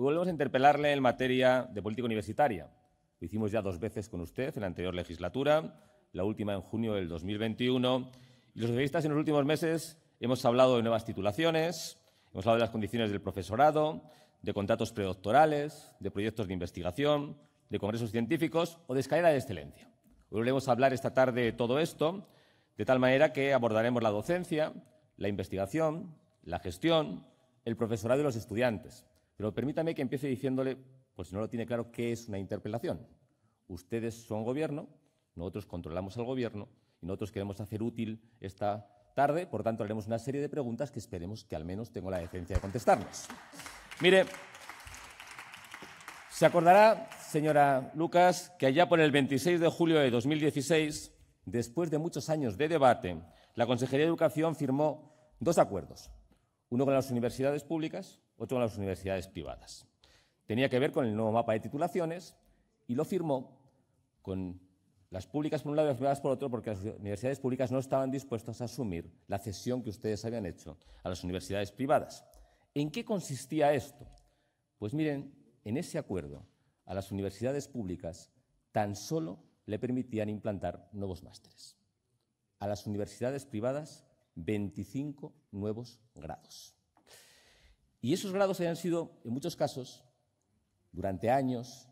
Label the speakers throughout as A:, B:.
A: Hoy volvemos a interpelarle en materia de política universitaria. Lo hicimos ya dos veces con usted en la anterior legislatura, la última en junio del 2021. Y los socialistas en los últimos meses hemos hablado de nuevas titulaciones, hemos hablado de las condiciones del profesorado, de contratos predoctorales, de proyectos de investigación, de congresos científicos o de escalera de excelencia. Volvemos a hablar esta tarde de todo esto, de tal manera que abordaremos la docencia, la investigación, la gestión, el profesorado y los estudiantes. Pero permítame que empiece diciéndole, pues si no lo tiene claro, qué es una interpelación. Ustedes son gobierno, nosotros controlamos al gobierno y nosotros queremos hacer útil esta tarde, por tanto haremos una serie de preguntas que esperemos que al menos tengo la decencia de contestarnos. Mire, se acordará, señora Lucas, que allá por el 26 de julio de 2016, después de muchos años de debate, la Consejería de Educación firmó dos acuerdos, uno con las universidades públicas otro con las universidades privadas. Tenía que ver con el nuevo mapa de titulaciones y lo firmó con las públicas por un lado y las privadas por otro, porque las universidades públicas no estaban dispuestas a asumir la cesión que ustedes habían hecho a las universidades privadas. ¿En qué consistía esto? Pues miren, en ese acuerdo a las universidades públicas tan solo le permitían implantar nuevos másteres. A las universidades privadas, 25 nuevos grados. Y esos grados hayan sido, en muchos casos, durante años,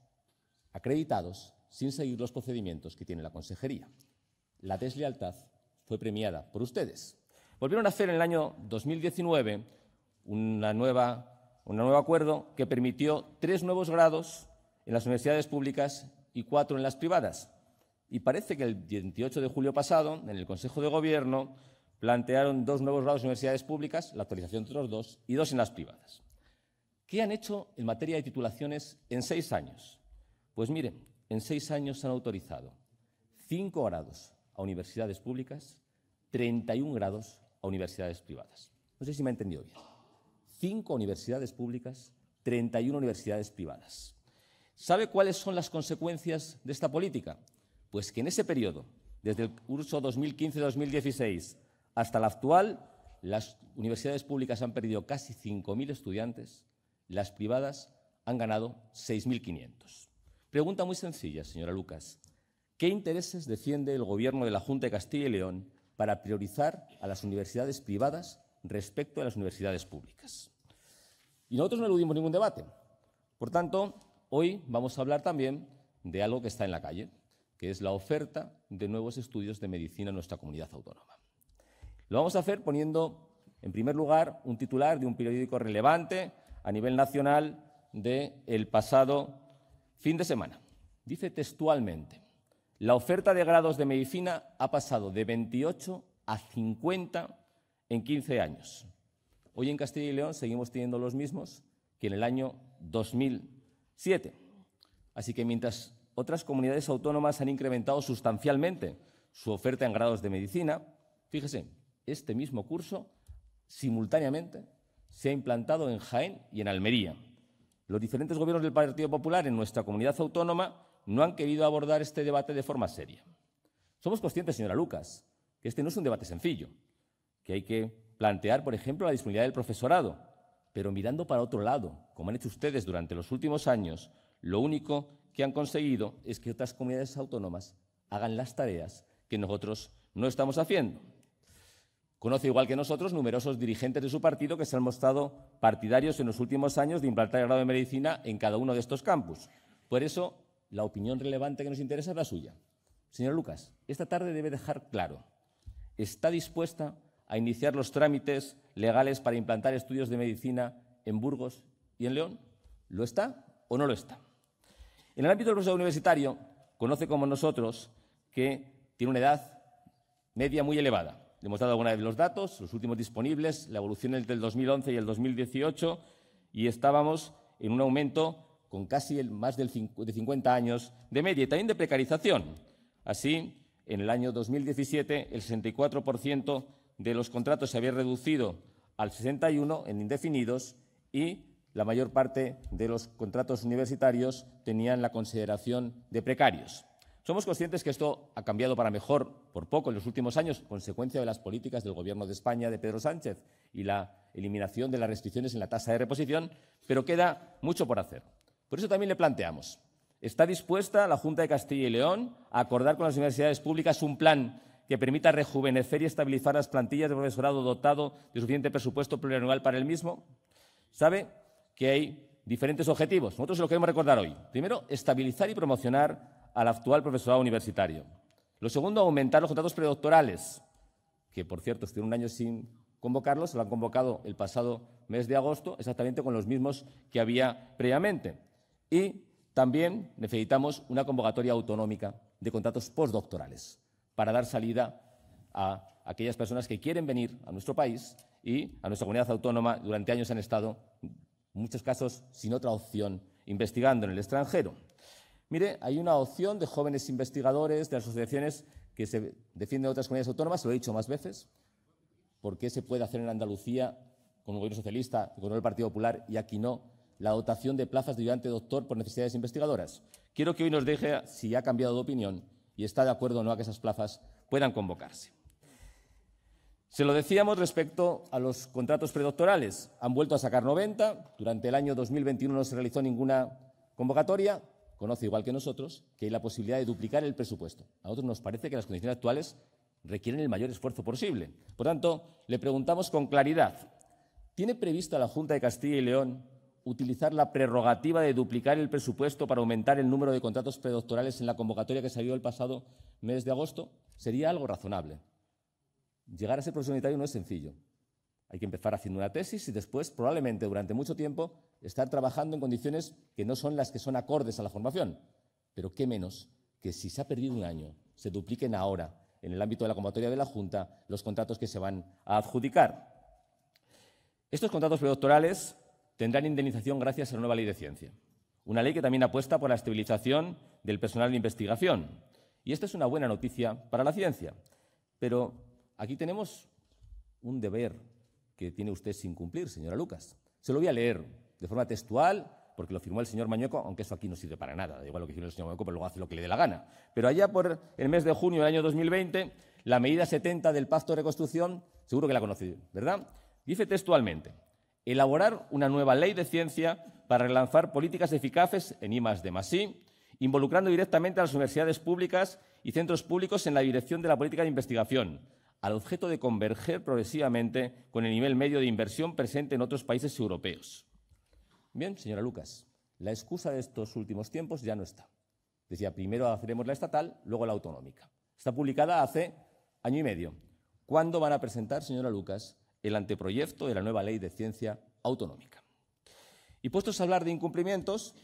A: acreditados sin seguir los procedimientos que tiene la Consejería. La deslealtad fue premiada por ustedes. Volvieron a hacer en el año 2019 una nueva, un nuevo acuerdo que permitió tres nuevos grados en las universidades públicas y cuatro en las privadas. Y parece que el 28 de julio pasado, en el Consejo de Gobierno, plantearon dos nuevos grados en universidades públicas, la actualización de los dos, y dos en las privadas. ¿Qué han hecho en materia de titulaciones en seis años? Pues miren, en seis años han autorizado cinco grados a universidades públicas, 31 grados a universidades privadas. No sé si me ha entendido bien. Cinco universidades públicas, 31 universidades privadas. ¿Sabe cuáles son las consecuencias de esta política? Pues que en ese periodo, desde el curso 2015-2016 hasta la actual, las universidades públicas han perdido casi 5.000 estudiantes, las privadas han ganado 6.500. Pregunta muy sencilla, señora Lucas. ¿Qué intereses defiende el Gobierno de la Junta de Castilla y León para priorizar a las universidades privadas respecto a las universidades públicas? Y nosotros no eludimos ningún debate. Por tanto, hoy vamos a hablar también de algo que está en la calle, que es la oferta de nuevos estudios de medicina en nuestra comunidad autónoma. Lo vamos a hacer poniendo, en primer lugar, un titular de un periódico relevante a nivel nacional del pasado fin de semana. Dice textualmente, la oferta de grados de medicina ha pasado de 28 a 50 en 15 años. Hoy en Castilla y León seguimos teniendo los mismos que en el año 2007. Así que mientras otras comunidades autónomas han incrementado sustancialmente su oferta en grados de medicina, fíjese, este mismo curso, simultáneamente, se ha implantado en Jaén y en Almería. Los diferentes gobiernos del Partido Popular en nuestra comunidad autónoma no han querido abordar este debate de forma seria. Somos conscientes, señora Lucas, que este no es un debate sencillo, que hay que plantear, por ejemplo, la disponibilidad del profesorado, pero mirando para otro lado, como han hecho ustedes durante los últimos años, lo único que han conseguido es que otras comunidades autónomas hagan las tareas que nosotros no estamos haciendo. Conoce igual que nosotros numerosos dirigentes de su partido que se han mostrado partidarios en los últimos años de implantar el grado de medicina en cada uno de estos campus. Por eso, la opinión relevante que nos interesa es la suya. Señor Lucas, esta tarde debe dejar claro, ¿está dispuesta a iniciar los trámites legales para implantar estudios de medicina en Burgos y en León? ¿Lo está o no lo está? En el ámbito del proceso universitario, conoce como nosotros que tiene una edad media muy elevada hemos dado alguna de los datos, los últimos disponibles, la evolución entre el 2011 y el 2018, y estábamos en un aumento con casi el, más de 50 años de media y también de precarización. Así, en el año 2017, el 64% de los contratos se había reducido al 61 en indefinidos y la mayor parte de los contratos universitarios tenían la consideración de precarios. Somos conscientes que esto ha cambiado para mejor por poco en los últimos años, consecuencia de las políticas del Gobierno de España de Pedro Sánchez y la eliminación de las restricciones en la tasa de reposición, pero queda mucho por hacer. Por eso también le planteamos, ¿está dispuesta la Junta de Castilla y León a acordar con las universidades públicas un plan que permita rejuvenecer y estabilizar las plantillas de profesorado dotado de suficiente presupuesto plurianual para el mismo? Sabe que hay diferentes objetivos. Nosotros lo queremos recordar hoy. Primero, estabilizar y promocionar al actual profesorado universitario. Lo segundo, aumentar los contratos predoctorales, que por cierto estuvieron un año sin convocarlos, lo han convocado el pasado mes de agosto, exactamente con los mismos que había previamente. Y también necesitamos una convocatoria autonómica de contratos postdoctorales para dar salida a aquellas personas que quieren venir a nuestro país y a nuestra comunidad autónoma durante años han estado, en muchos casos, sin otra opción, investigando en el extranjero. Mire, hay una opción de jóvenes investigadores, de asociaciones que se defienden de otras comunidades autónomas, lo he dicho más veces. porque se puede hacer en Andalucía con el gobierno socialista, con el Partido Popular y aquí no? La dotación de plazas de ayudante doctor por necesidades investigadoras. Quiero que hoy nos deje si ha cambiado de opinión y está de acuerdo o no a que esas plazas puedan convocarse. Se lo decíamos respecto a los contratos predoctorales. Han vuelto a sacar 90. Durante el año 2021 no se realizó ninguna convocatoria conoce, igual que nosotros, que hay la posibilidad de duplicar el presupuesto. A nosotros nos parece que las condiciones actuales requieren el mayor esfuerzo posible. Por tanto, le preguntamos con claridad, ¿tiene prevista la Junta de Castilla y León utilizar la prerrogativa de duplicar el presupuesto para aumentar el número de contratos predoctorales en la convocatoria que se el pasado mes de agosto? Sería algo razonable. Llegar a ser profesor no es sencillo. Hay que empezar haciendo una tesis y después, probablemente durante mucho tiempo, estar trabajando en condiciones que no son las que son acordes a la formación. Pero qué menos que si se ha perdido un año, se dupliquen ahora, en el ámbito de la convocatoria de la Junta, los contratos que se van a adjudicar. Estos contratos predoctorales tendrán indemnización gracias a la nueva ley de ciencia. Una ley que también apuesta por la estabilización del personal de investigación. Y esta es una buena noticia para la ciencia. Pero aquí tenemos un deber que tiene usted sin cumplir, señora Lucas. Se lo voy a leer de forma textual, porque lo firmó el señor Mañueco, aunque eso aquí no sirve para nada, da igual lo que firme el señor Mañueco, pero luego hace lo que le dé la gana. Pero allá por el mes de junio del año 2020, la medida 70 del Pacto de Reconstrucción, seguro que la conocí, ¿verdad? Dice textualmente, elaborar una nueva ley de ciencia para relanzar políticas eficaces en I de Masí, involucrando directamente a las universidades públicas y centros públicos en la dirección de la política de investigación, al objeto de converger progresivamente con el nivel medio de inversión presente en otros países europeos. Bien, señora Lucas, la excusa de estos últimos tiempos ya no está. Decía, primero haremos la estatal, luego la autonómica. Está publicada hace año y medio. ¿Cuándo van a presentar, señora Lucas, el anteproyecto de la nueva ley de ciencia autonómica? Y puestos a hablar de incumplimientos,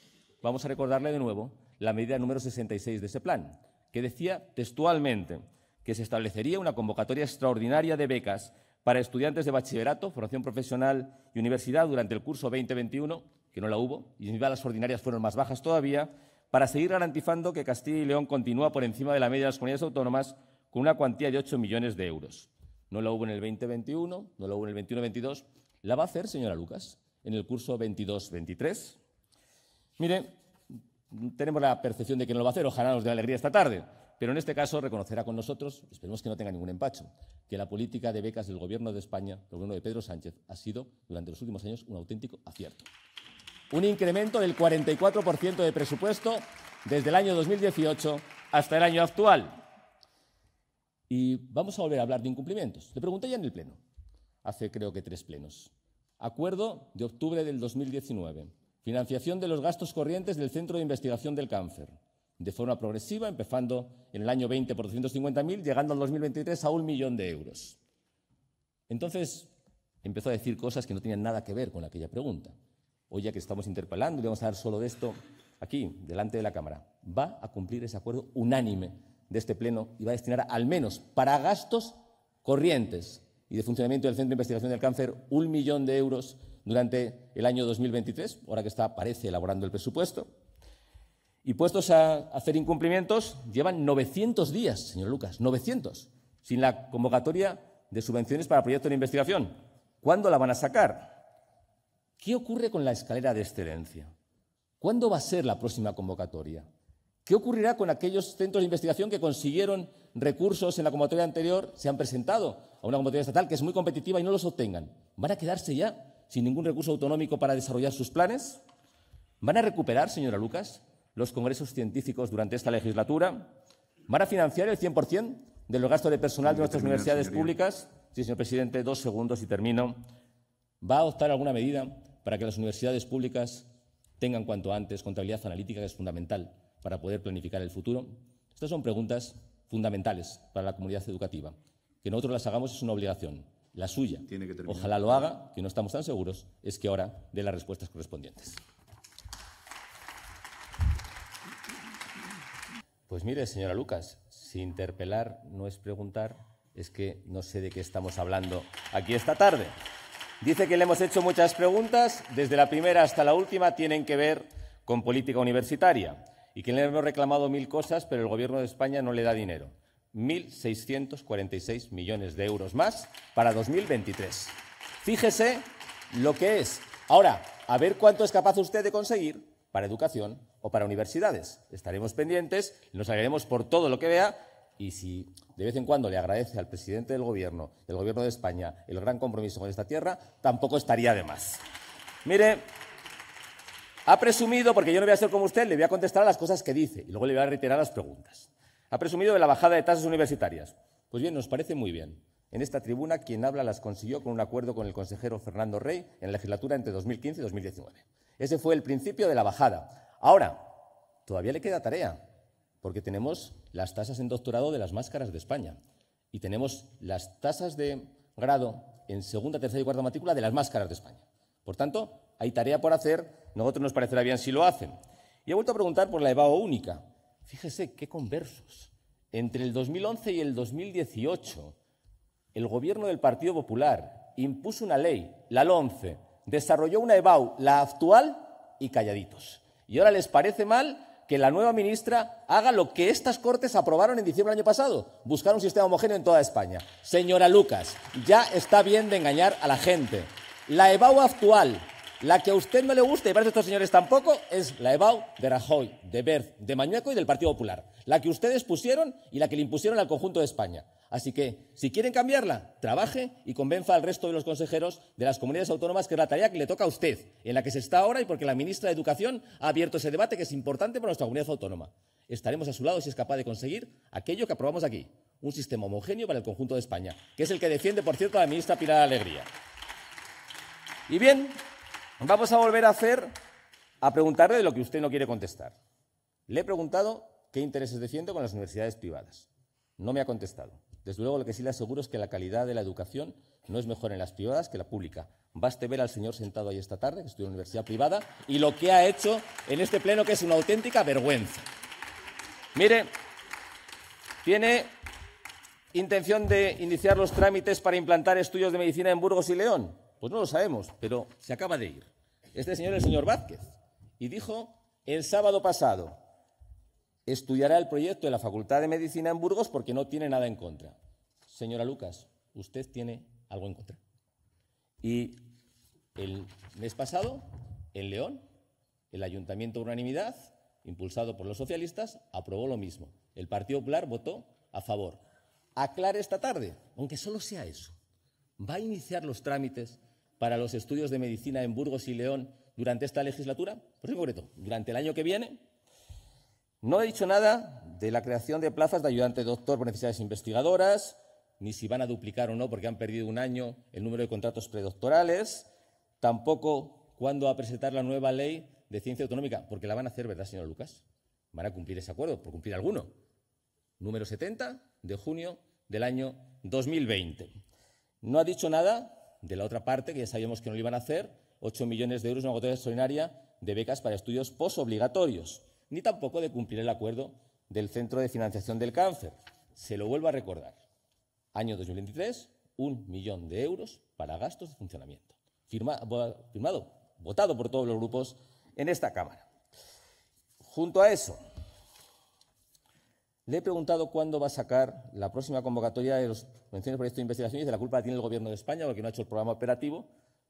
A: vamos a recordarle de nuevo la medida número 66 de ese plan, que decía textualmente que se establecería una convocatoria extraordinaria de becas para estudiantes de bachillerato, formación profesional y universidad durante el curso 2021, que no la hubo, y las ordinarias fueron más bajas todavía, para seguir garantizando que Castilla y León continúa por encima de la media de las comunidades autónomas con una cuantía de 8 millones de euros. No la hubo en el 2021, no la hubo en el 21-22. ¿La va a hacer, señora Lucas, en el curso 22-23? Mire, tenemos la percepción de que no lo va a hacer, ojalá nos dé alegría esta tarde. Pero en este caso reconocerá con nosotros, esperemos que no tenga ningún empacho, que la política de becas del Gobierno de España, el Gobierno de Pedro Sánchez, ha sido durante los últimos años un auténtico acierto. Un incremento del 44% de presupuesto desde el año 2018 hasta el año actual. Y vamos a volver a hablar de incumplimientos. Le pregunté ya en el Pleno, hace creo que tres plenos. Acuerdo de octubre del 2019. Financiación de los gastos corrientes del Centro de Investigación del Cáncer de forma progresiva, empezando en el año 20 por 250.000, llegando al 2023 a un millón de euros. Entonces empezó a decir cosas que no tenían nada que ver con aquella pregunta. Hoy ya que estamos interpelando y vamos a hablar solo de esto aquí, delante de la Cámara, va a cumplir ese acuerdo unánime de este Pleno y va a destinar al menos para gastos corrientes y de funcionamiento del Centro de Investigación del Cáncer un millón de euros durante el año 2023, ahora que está, parece, elaborando el presupuesto y puestos a hacer incumplimientos, llevan 900 días, señor Lucas, 900, sin la convocatoria de subvenciones para proyectos de investigación. ¿Cuándo la van a sacar? ¿Qué ocurre con la escalera de excelencia? ¿Cuándo va a ser la próxima convocatoria? ¿Qué ocurrirá con aquellos centros de investigación que consiguieron recursos en la convocatoria anterior, se han presentado a una convocatoria estatal que es muy competitiva y no los obtengan? ¿Van a quedarse ya sin ningún recurso autonómico para desarrollar sus planes? ¿Van a recuperar, señora Lucas, los congresos científicos durante esta legislatura? ¿Van a financiar el 100% de los gastos de personal de nuestras universidades públicas? Sí, señor presidente, dos segundos y termino. ¿Va a adoptar alguna medida para que las universidades públicas tengan cuanto antes contabilidad analítica, que es fundamental para poder planificar el futuro? Estas son preguntas fundamentales para la comunidad educativa. Que nosotros las hagamos es una obligación. La suya, ojalá lo haga, que no estamos tan seguros, es que ahora dé las respuestas correspondientes. Pues mire, señora Lucas, si interpelar no es preguntar, es que no sé de qué estamos hablando aquí esta tarde. Dice que le hemos hecho muchas preguntas, desde la primera hasta la última tienen que ver con política universitaria y que le hemos reclamado mil cosas, pero el Gobierno de España no le da dinero. 1.646 millones de euros más para 2023. Fíjese lo que es. Ahora, a ver cuánto es capaz usted de conseguir para educación, o para universidades. Estaremos pendientes, nos alegraremos por todo lo que vea y si de vez en cuando le agradece al presidente del Gobierno, del Gobierno de España, el gran compromiso con esta tierra, tampoco estaría de más. Mire, ha presumido, porque yo no voy a ser como usted, le voy a contestar a las cosas que dice y luego le voy a reiterar las preguntas. Ha presumido de la bajada de tasas universitarias. Pues bien, nos parece muy bien. En esta tribuna, quien habla las consiguió con un acuerdo con el consejero Fernando Rey en la legislatura entre 2015 y 2019. Ese fue el principio de la bajada. Ahora, todavía le queda tarea, porque tenemos las tasas en doctorado de las máscaras de España y tenemos las tasas de grado en segunda, tercera y cuarta matrícula de las máscaras de España. Por tanto, hay tarea por hacer, nosotros nos parecerá bien si lo hacen. Y he vuelto a preguntar por la EBAO única. Fíjese qué conversos. Entre el 2011 y el 2018, el gobierno del Partido Popular impuso una ley, la L11, desarrolló una EBAU, la actual, y calladitos. Y ahora les parece mal que la nueva ministra haga lo que estas Cortes aprobaron en diciembre del año pasado, buscar un sistema homogéneo en toda España. Señora Lucas, ya está bien de engañar a la gente. La EBAU actual, la que a usted no le gusta y parece a estos señores tampoco, es la EBAU de Rajoy, de Berth, de Mañueco y del Partido Popular. La que ustedes pusieron y la que le impusieron al conjunto de España. Así que, si quieren cambiarla, trabaje y convenza al resto de los consejeros de las comunidades autónomas, que es la tarea que le toca a usted, en la que se está ahora y porque la ministra de Educación ha abierto ese debate que es importante para nuestra comunidad autónoma. Estaremos a su lado si es capaz de conseguir aquello que aprobamos aquí, un sistema homogéneo para el conjunto de España, que es el que defiende, por cierto, la ministra Pilar Alegría. Y bien, vamos a volver a hacer, a preguntarle de lo que usted no quiere contestar. Le he preguntado qué intereses defiende con las universidades privadas. No me ha contestado. Desde luego, lo que sí le aseguro es que la calidad de la educación no es mejor en las privadas que la pública. Baste ver al señor sentado ahí esta tarde, que estudió en una universidad privada, y lo que ha hecho en este pleno, que es una auténtica vergüenza. Mire, tiene intención de iniciar los trámites para implantar estudios de medicina en Burgos y León. Pues no lo sabemos, pero se acaba de ir. Este señor es el señor Vázquez, y dijo el sábado pasado estudiará el proyecto de la Facultad de Medicina en Burgos porque no tiene nada en contra. Señora Lucas, usted tiene algo en contra. Y el mes pasado, en León, el ayuntamiento de unanimidad, impulsado por los socialistas, aprobó lo mismo. El Partido Popular votó a favor. Aclare esta tarde, aunque solo sea eso, ¿va a iniciar los trámites para los estudios de medicina en Burgos y León durante esta legislatura? Por en concreto, durante el año que viene, no ha dicho nada de la creación de plazas de ayudante doctor por necesidades investigadoras, ni si van a duplicar o no porque han perdido un año el número de contratos predoctorales, tampoco cuándo va a presentar la nueva ley de ciencia autonómica, porque la van a hacer, ¿verdad, señor Lucas? Van a cumplir ese acuerdo, por cumplir alguno. Número 70 de junio del año 2020. No ha dicho nada de la otra parte, que ya sabíamos que no lo iban a hacer, 8 millones de euros en una gota extraordinaria de becas para estudios posobligatorios ni tampoco de cumplir el acuerdo del Centro de Financiación del Cáncer. Se lo vuelvo a recordar. Año 2023, un millón de euros para gastos de funcionamiento. firmado, votado por todos los grupos en esta Cámara. Junto a eso, le he preguntado cuándo va a sacar la próxima convocatoria de los menciones proyectos de investigación y de la culpa la tiene el Gobierno de España porque no ha hecho el programa operativo,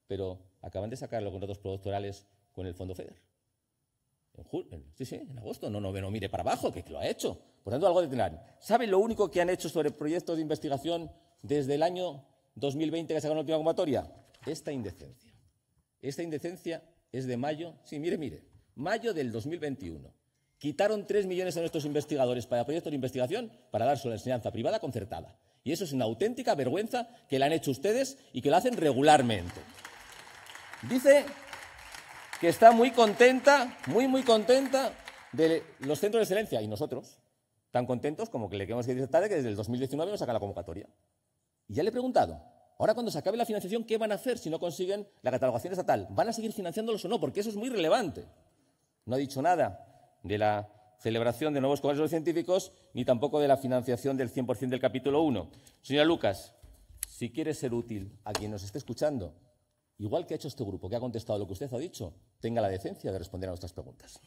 A: pero acaban de sacar los contratos productorales con el Fondo FEDER. En sí, sí, en agosto. No, no, mire para abajo, que, lo ha hecho. Por tanto, algo de tener. ¿Saben lo único que han hecho sobre proyectos de investigación desde el año 2020 que sacaron la última convocatoria? Esta indecencia. Esta indecencia es de mayo. Sí, mire, mire. Mayo del 2021. Quitaron 3 millones a nuestros investigadores para proyectos de investigación para dar la enseñanza privada concertada. Y eso es una auténtica vergüenza que la han hecho ustedes y que la hacen regularmente. Dice que está muy contenta, muy, muy contenta de los centros de excelencia y nosotros, tan contentos como que le queremos decir esta tarde que desde el 2019 nos saca la convocatoria. Y ya le he preguntado, ahora cuando se acabe la financiación, ¿qué van a hacer si no consiguen la catalogación estatal? ¿Van a seguir financiándolos o no? Porque eso es muy relevante. No ha dicho nada de la celebración de nuevos congresos científicos ni tampoco de la financiación del 100% del capítulo 1. Señora Lucas, si quiere ser útil a quien nos esté escuchando, igual que ha hecho este grupo, que ha contestado lo que usted ha dicho, tenga la decencia de responder a nuestras preguntas.